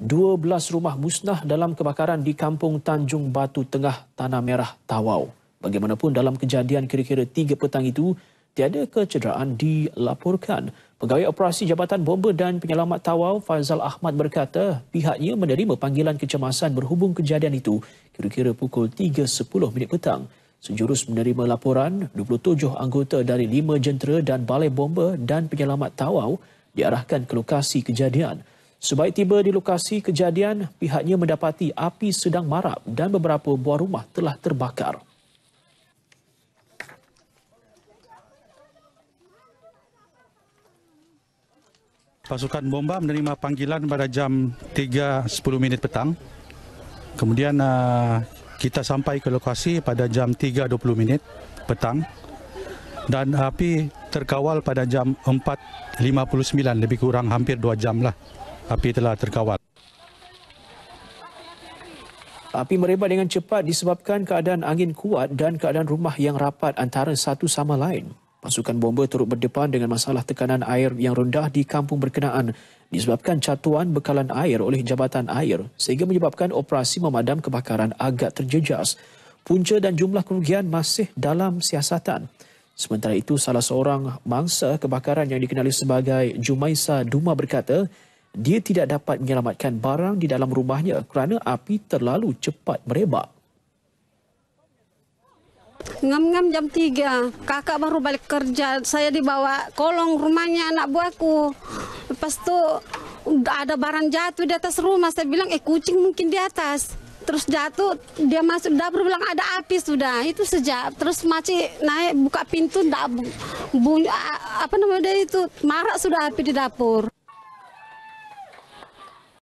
12 rumah musnah dalam kebakaran di kampung Tanjung Batu Tengah, Tanah Merah, Tawau. Bagaimanapun dalam kejadian kira-kira 3 petang itu, tiada kecederaan dilaporkan. Pegawai Operasi Jabatan Bomba dan Penyelamat Tawau, Faizal Ahmad berkata pihaknya menerima panggilan kecemasan berhubung kejadian itu kira-kira pukul 3.10 minit petang. Sejurus menerima laporan, 27 anggota dari 5 jentera dan balai bomba dan penyelamat Tawau diarahkan ke lokasi kejadian. Sebaik tiba di lokasi kejadian, pihaknya mendapati api sedang marak dan beberapa buah rumah telah terbakar. Pasukan bomba menerima panggilan pada jam 3.10 minit petang. Kemudian uh, kita sampai ke lokasi pada jam 3.20 minit petang dan api terkawal pada jam 4.59 lebih kurang hampir 2 jam lah api telah terkawal. Api merebak dengan cepat disebabkan keadaan angin kuat dan keadaan rumah yang rapat antara satu sama lain. Pasukan bomba turut berdepan dengan masalah tekanan air yang rendah di kampung berkenaan disebabkan catuan bekalan air oleh Jabatan Air sehingga menyebabkan operasi memadam kebakaran agak terjejas. Punca dan jumlah kerugian masih dalam siasatan. Sementara itu, salah seorang mangsa kebakaran yang dikenali sebagai Jumaisa Duma berkata, dia tidak dapat menyelamatkan barang di dalam rumahnya kerana api terlalu cepat merebak. Ngam-ngam jam tiga, kakak baru balik kerja, saya dibawa kolong rumahnya anak buahku. Lepas itu ada barang jatuh di atas rumah, saya bilang eh kucing mungkin di atas. Terus jatuh, dia masuk dapur bilang ada api sudah, itu sejak. Terus maci naik buka pintu, dapur, bunyi, apa namanya itu, marak sudah api di dapur.